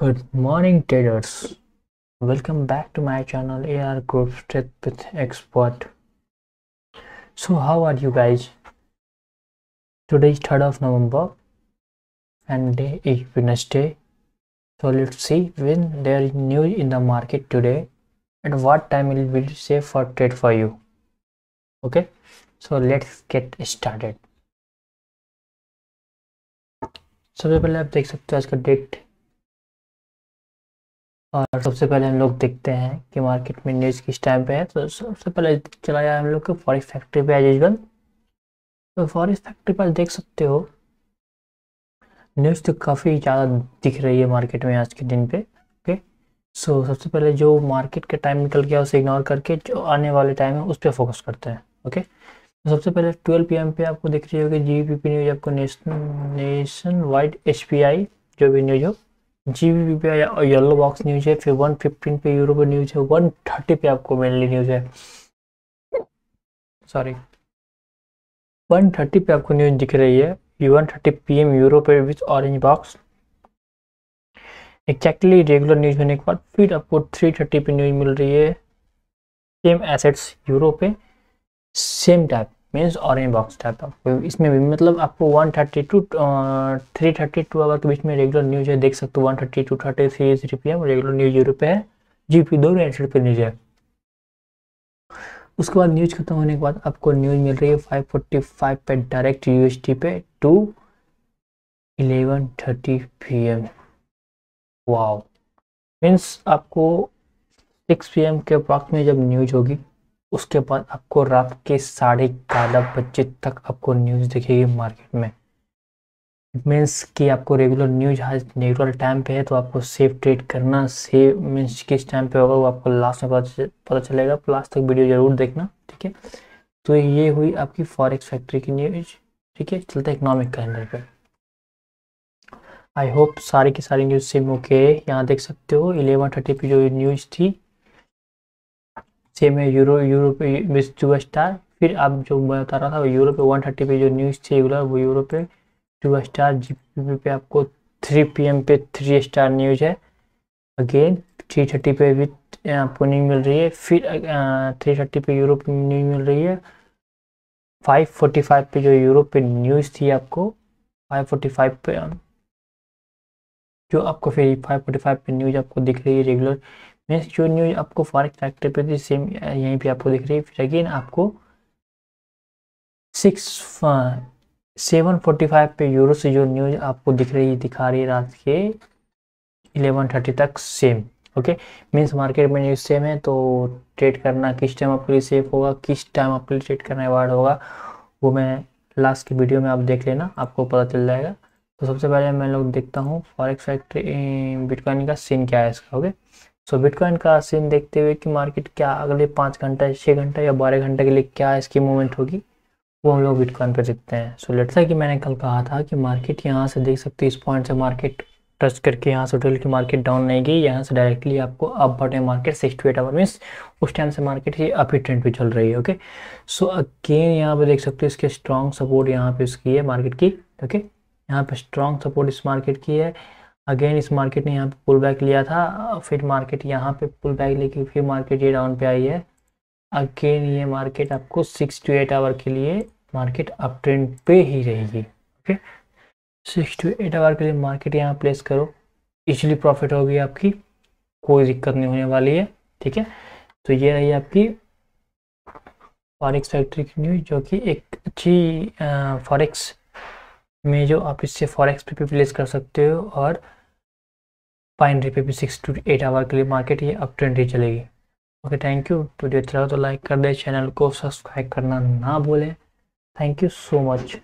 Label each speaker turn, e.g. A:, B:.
A: good morning traders welcome back to my channel ar group trade with expert so how are you guys today is 3rd of november and day is wednesday so let's see when there is news in the market today at what time it will be safe for trade for you okay so let's get started सबसे पहले आप देख सकते हो आज का date और सबसे पहले हम लोग देखते हैं कि मार्केट में न्यूज किस टाइम पे है तो सबसे पहले चला जाए हम लोग को फॉरेस्ट फैक्ट्री पे एज यूजल तो फॉरेस्ट फैक्ट्री पर देख सकते हो न्यूज़ तो काफ़ी ज़्यादा दिख रही है मार्केट में आज के दिन पे ओके सो सबसे पहले जो मार्केट का टाइम निकल गया उसे इग्नोर करके जो आने वाले टाइम है उस पर फोकस करते हैं ओके तो सबसे पहले ट्वेल्व पी पे आपको दिख रही होगी जी पी न्यूज़ आपको नेशन नेशन वाइड एच जो भी न्यूज़ हो जी बी पे येलो बॉक्स न्यूज है फिर वन फिफ्टीन पे यूरो पे न्यूज है वन थर्टी पे आपको मेनली न्यूज है सॉरी वन थर्टी पे आपको न्यूज दिख रही है one thirty P M euro पे with orange box exactly regular news होने के बाद फिर आपको थ्री थर्टी पे न्यूज मिल रही है सेम एसेट्स यूरो पे same type means orange box था तो इसमें भी मतलब आपको 132 to three thirty to hour के बीच में रेगुलर न्यूज है देख सकते हो one thirty to thirty three three P M regular news euro पे है जी पी दो पे न्यूज है उसके बाद न्यूज खत्म होने के बाद आपको न्यूज मिल रही है फाइव फोर्टी फाइव पे डायरेक्ट यूएसटी पे to eleven thirty P M wow means आपको सिक्स पी एम के वक्त में जब न्यूज होगी उसके बाद आपको रात के साढ़े ग्यारह बजे तक आपको न्यूज़ दिखेगी मार्केट में इट मीन्स कि आपको रेगुलर न्यूज आज रेगुलर टाइम पे है तो आपको सेफ ट्रेड करना सेफ मीन्स किस टाइम पे होगा वो आपको लास्ट में पता चलेगा लास्ट तो तक वीडियो जरूर देखना ठीक है तो ये हुई आपकी फॉरेक्स फैक्ट्री की न्यूज ठीक है चलते इकोनॉमिक कैलेंडर पे आई होप सारी की सारी न्यूज़ सेम ओके यहाँ देख सकते हो इलेवन थर्टी पे जो न्यूज़ थी सेम है यूरो यूरो पे विस टू स्टार फिर आप जो मैं बता रहा था वो यूरो पे वन थर्टी पे जो न्यूज़ थी रेगुलर वो यूरो पे टू स्टार जी पे आपको थ्री पी पे थ्री स्टार न्यूज़ है अगेन थ्री थर्टी पे भी आपको न्यूज मिल रही है फिर थ्री थर्टी पे यूरोप न्यूज मिल रही है फाइव फोर्टी फाइव पे जो यूरोप पे न्यूज़ थी आपको फाइव फोर्टी फाइव पे जो आपको फिर फाइव फोर्टी फाइव पे न्यूज़ आपको दिख रही है रेगुलर नेक्स्ट जो न्यूज आपको फॉरेक्स फैक्टर पे थी सेम यहीं पे आपको दिख रही है फिर अगेन आपको सिक्स सेवन फोर्टी फाइव पे यूरो से जो न्यूज आपको दिख रही दिखा रही है रात के इलेवन थर्टी तक सेम ओके मीन्स मार्केट में न्यूज सेम है तो ट्रेड करना किस टाइम आपके लिए सेफ होगा किस टाइम आपके लिए ट्रेड करना अवॉर्ड होगा वो मैं लास्ट की वीडियो में आप देख लेना आपको पता चल जाएगा तो सबसे पहले मैं लोग देखता हूँ फॉरेक्स फैक्ट्री बिटकॉइन का सीन क्या है इसका ओके okay? सो बिटकॉइन का सीन देखते हुए कि मार्केट क्या अगले पाँच घंटा छः घंटा या बारह घंटे के लिए क्या इसकी मूवमेंट होगी वो हम लोग बिटकॉइन पर देखते हैं सो so, लेट्सा कि मैंने कल कहा था कि मार्केट यहाँ से देख सकते इस पॉइंट से मार्केट टच करके यहाँ से टोटल की मार्केट डाउन नहीं गई यहाँ से डायरेक्टली आपको अप बढ़ market six to eight hour means उस टाइम से मार्केट ये अप ही ट्रेंड पे चल रही है ओके सो अगेन यहाँ पे देख सकते हो इसके स्ट्रॉन्ग सपोर्ट यहाँ पे इसकी है मार्केट की ओके यहाँ पे स्ट्रॉन्ग सपोर्ट इस मार्केट की है अगेन इस मार्केट ने यहाँ पे पुल बैक लिया था फिर मार्केट यहाँ पे पुल बैक लेके फिर मार्केट ये डाउन पे आई है अगेन ये मार्केट आपको सिक्स टू एट आवर के लिए मार्केट अप ट्रेंड पे ही रहेगी okay six to eight hour के लिए मार्केट यहाँ प्लेस करो इजली प्रॉफिट होगी आपकी कोई दिक्कत नहीं होने वाली है ठीक है तो ये रही आपकी फॉरेक्स फैक्ट्री की न्यूज़ जो कि एक अच्छी फॉरेक्स में जो आप इससे फॉरेक्स पे भी प्लेस कर सकते हो और फाइन हंड्रेड पे भी सिक्स टू एट आवर के लिए मार्केट ये अप ट्रेंड ही चलेगी ओके थैंक यू वीडियो अच्छा लगा तो लाइक कर दे चैनल को सब्सक्राइब करना ना भूलें थैंक यू सो मच